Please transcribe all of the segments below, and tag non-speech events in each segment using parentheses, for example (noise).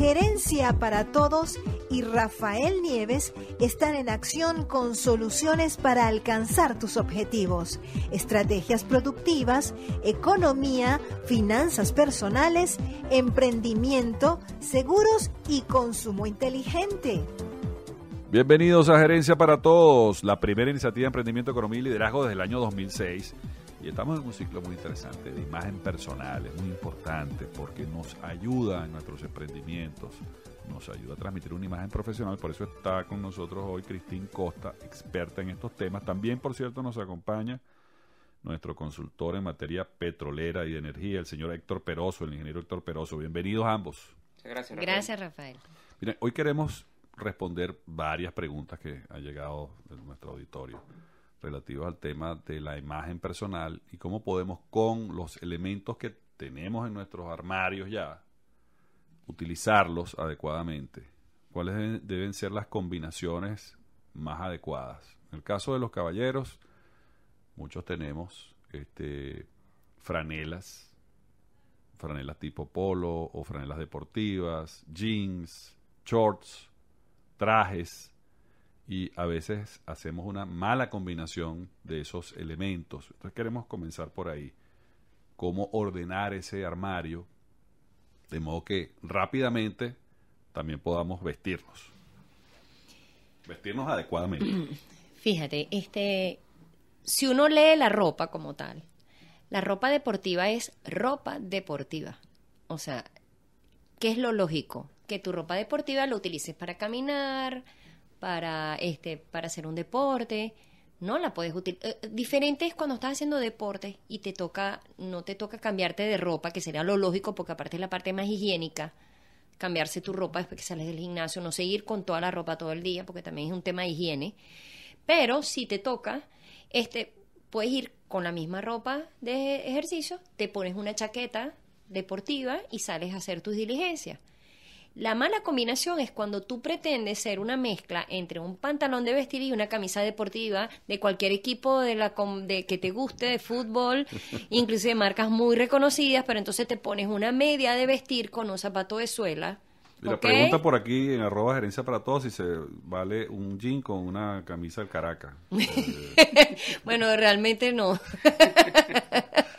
Gerencia para Todos y Rafael Nieves están en acción con soluciones para alcanzar tus objetivos, estrategias productivas, economía, finanzas personales, emprendimiento, seguros y consumo inteligente. Bienvenidos a Gerencia para Todos, la primera iniciativa de emprendimiento, economía y liderazgo desde el año 2006 y estamos en un ciclo muy interesante de imagen personal, es muy importante porque nos ayuda en nuestros emprendimientos, nos ayuda a transmitir una imagen profesional. Por eso está con nosotros hoy Cristín Costa, experta en estos temas. También, por cierto, nos acompaña nuestro consultor en materia petrolera y de energía, el señor Héctor Peroso, el ingeniero Héctor Peroso. Bienvenidos ambos. Gracias, Rafael. Gracias, Rafael. hoy queremos responder varias preguntas que han llegado de nuestro auditorio relativos al tema de la imagen personal y cómo podemos con los elementos que tenemos en nuestros armarios ya, utilizarlos adecuadamente. ¿Cuáles deben, deben ser las combinaciones más adecuadas? En el caso de los caballeros, muchos tenemos este, franelas, franelas tipo polo o franelas deportivas, jeans, shorts, trajes, y a veces hacemos una mala combinación de esos elementos. Entonces queremos comenzar por ahí. Cómo ordenar ese armario de modo que rápidamente también podamos vestirnos. Vestirnos adecuadamente. (clears throat) Fíjate, este, si uno lee la ropa como tal, la ropa deportiva es ropa deportiva. O sea, ¿qué es lo lógico? Que tu ropa deportiva la utilices para caminar, para, este, para hacer un deporte. No la puedes utilizar. Eh, eh, diferente es cuando estás haciendo deporte y te toca, no te toca cambiarte de ropa, que sería lo lógico, porque aparte es la parte más higiénica, cambiarse tu ropa después que sales del gimnasio, no seguir con toda la ropa todo el día, porque también es un tema de higiene. Pero si te toca, este, puedes ir con la misma ropa de ejercicio, te pones una chaqueta deportiva y sales a hacer tus diligencias. La mala combinación es cuando tú pretendes ser una mezcla entre un pantalón de vestir y una camisa deportiva de cualquier equipo de la que te guste de fútbol, (laughs) inclusive marcas muy reconocidas, pero entonces te pones una media de vestir con un zapato de suela. Y la pregunta por aquí en arroba gerencia para todos si se vale un jean con una camisa del Caracas. (laughs) Eh, bueno, realmente no. (laughs)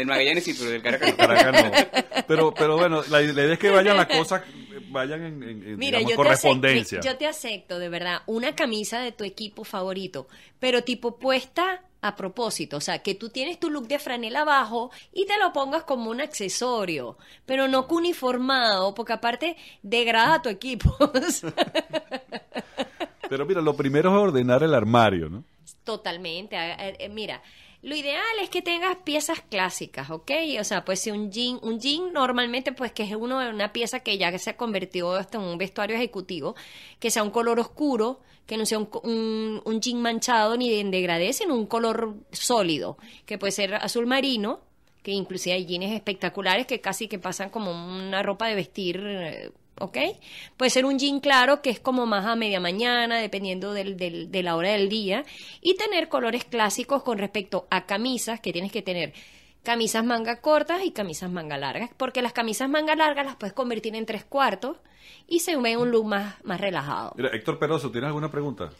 Del Magallanes pero del Caracas Pero, bueno, la, idea es que vayan las cosas, vayan en, correspondencia. yo te acepto, de verdad, una camisa de tu equipo favorito, pero tipo puesta a propósito, o sea, que tú tienes tu look de franela abajo y te lo pongas como un accesorio, pero no uniformado, porque aparte degrada a tu equipo. (laughs) pero mira, lo primero es ordenar el armario, ¿no? Totalmente. Eh, mira, lo ideal es que tengas piezas clásicas, ¿ok? O sea, pues si un jean, un jean normalmente pues que es uno, una pieza que ya se ha convertido hasta en un vestuario ejecutivo, que sea un color oscuro, que no sea un, un, jean manchado ni en sino un color sólido, que puede ser azul marino, que inclusive hay jeans espectaculares que casi que pasan como una ropa de vestir eh, ¿ok? Puede ser un jean claro que es como más a media mañana, dependiendo de la hora del día, y tener colores clásicos con respecto a camisas que tienes que tener camisas manga cortas y camisas manga largas, porque las camisas manga largas las puedes convertir en tres cuartos y se ve un look más, más relajado. Héctor Peroso, ¿tienes alguna pregunta?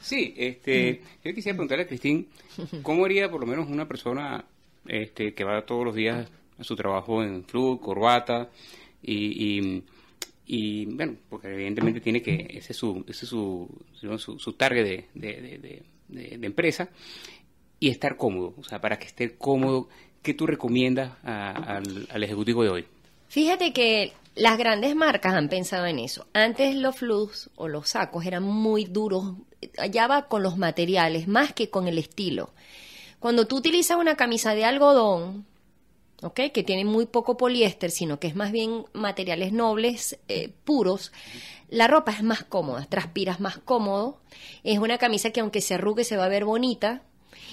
Sí, este, mm. yo quisiera preguntarle a Cristín, ¿cómo haría por lo menos una persona este, que va todos los días a su trabajo en club, corbata y, y y bueno, porque evidentemente tiene que, ese es su, ese target de, empresa, y estar cómodo. O sea, para que esté cómodo, ¿qué tú recomiendas al, ejecutivo de hoy? Fíjate que las grandes marcas han pensado en eso. Antes los flus o los sacos eran muy duros, allá va con los materiales más que con el estilo. Cuando tú utilizas una camisa de algodón, que tiene muy poco poliéster, sino que es más bien materiales nobles, eh, puros, la ropa es más cómoda, transpiras más cómodo, es una camisa que aunque se arrugue se va a ver bonita,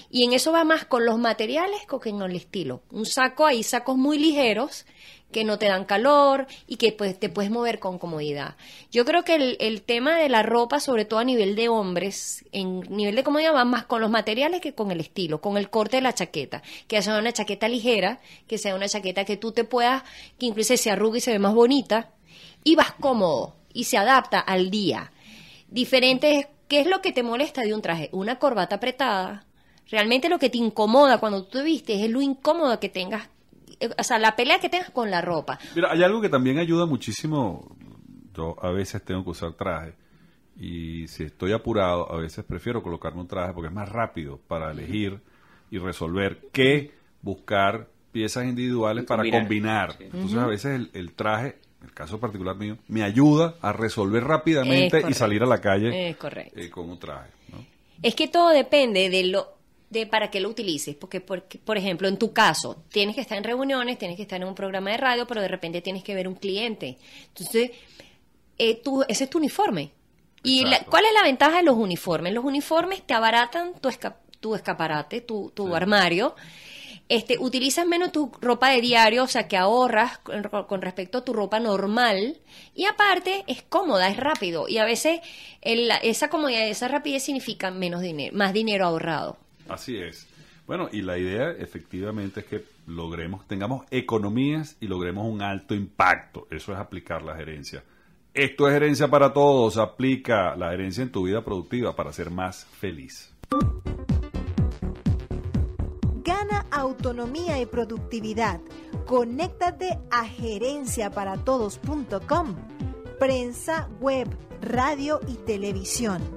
y en eso va más con los materiales que con el estilo. Un saco, hay sacos muy ligeros que no te dan calor y que pues, te puedes mover con comodidad. Yo creo que el, tema de la ropa, sobre todo a nivel de hombres, en nivel de comodidad va más con los materiales que con el estilo, con el corte de la chaqueta, que sea una chaqueta ligera, que sea una chaqueta que tú te puedas, que incluso se arrugue y se ve más bonita, y vas cómodo y se adapta al día. Diferente es, ¿qué es lo que te molesta de un traje? Una corbata apretada, Realmente lo que te incomoda cuando tú te vistes es lo incómodo que tengas, eh, o sea, la pelea que tengas con la ropa. Mira, hay algo que también ayuda muchísimo. Yo a veces tengo que usar traje y si estoy apurado, a veces prefiero colocarme un traje porque es más rápido para elegir y resolver que buscar piezas individuales para combinar. Entonces, a veces el, traje, en el caso particular mío, me ayuda a resolver rápidamente y salir a la calle eh, con un traje. Es que todo depende de lo de para qué lo utilices, porque, porque, por ejemplo, en tu caso, tienes que estar en reuniones, tienes que estar en un programa de radio, pero de repente tienes que ver un cliente. Entonces, eh, ese es tu uniforme. ¿Y cuál es la ventaja de los uniformes? Los uniformes te abaratan tu, tu escaparate, tu, armario. Este, utilizas menos tu ropa de diario, o sea que ahorras con, respecto a tu ropa normal y aparte es cómoda, es rápido y a veces esa comodidad, esa rapidez significa menos dinero, más dinero ahorrado. Así es. Bueno, y la idea efectivamente es que logremos, tengamos economías y logremos un alto impacto. Eso es aplicar la gerencia. Esto es gerencia para todos. Aplica la gerencia en tu vida productiva para ser más feliz. Gana autonomía y productividad. Conéctate a gerenciaparatodos.com. Prensa, web, radio y televisión.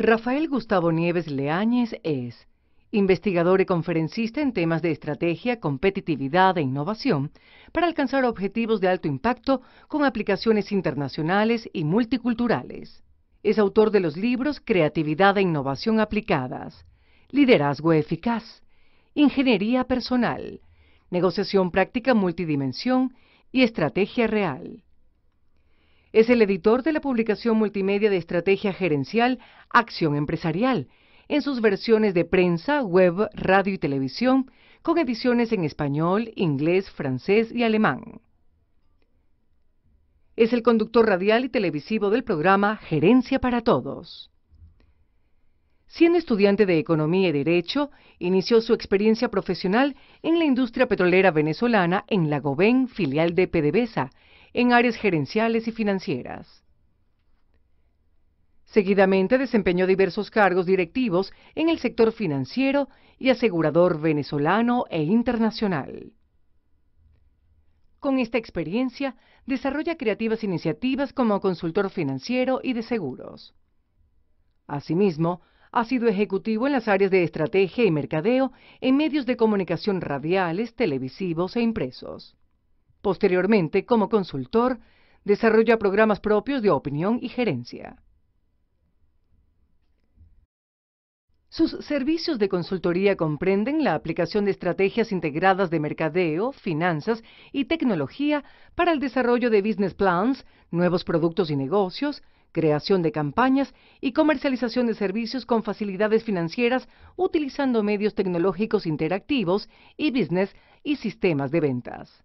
Rafael Gustavo Nieves Leáñez es investigador y conferencista en temas de estrategia, competitividad e innovación para alcanzar objetivos de alto impacto con aplicaciones internacionales y multiculturales. Es autor de los libros Creatividad e Innovación Aplicadas, Liderazgo Eficaz, Ingeniería Personal, Negociación Práctica Multidimensión y Estrategia Real. Es el editor de la publicación multimedia de estrategia gerencial Acción Empresarial, en sus versiones de prensa, web, radio y televisión, con ediciones en español, inglés, francés y alemán. Es el conductor radial y televisivo del programa Gerencia para Todos. Siendo estudiante de Economía y Derecho, inició su experiencia profesional en la industria petrolera venezolana en Lagoven, filial de PDVSA, en áreas gerenciales y financieras. Seguidamente desempeñó diversos cargos directivos en el sector financiero y asegurador venezolano e internacional. Con esta experiencia, desarrolla creativas iniciativas como consultor financiero y de seguros. Asimismo, ha sido ejecutivo en las áreas de estrategia y mercadeo en medios de comunicación radiales, televisivos e impresos. Posteriormente, como consultor, desarrolla programas propios de opinión y gerencia. Sus servicios de consultoría comprenden la aplicación de estrategias integradas de mercadeo, finanzas y tecnología para el desarrollo de business plans, nuevos productos y negocios, creación de campañas y comercialización de servicios con facilidades financieras utilizando medios tecnológicos interactivos y business y sistemas de ventas.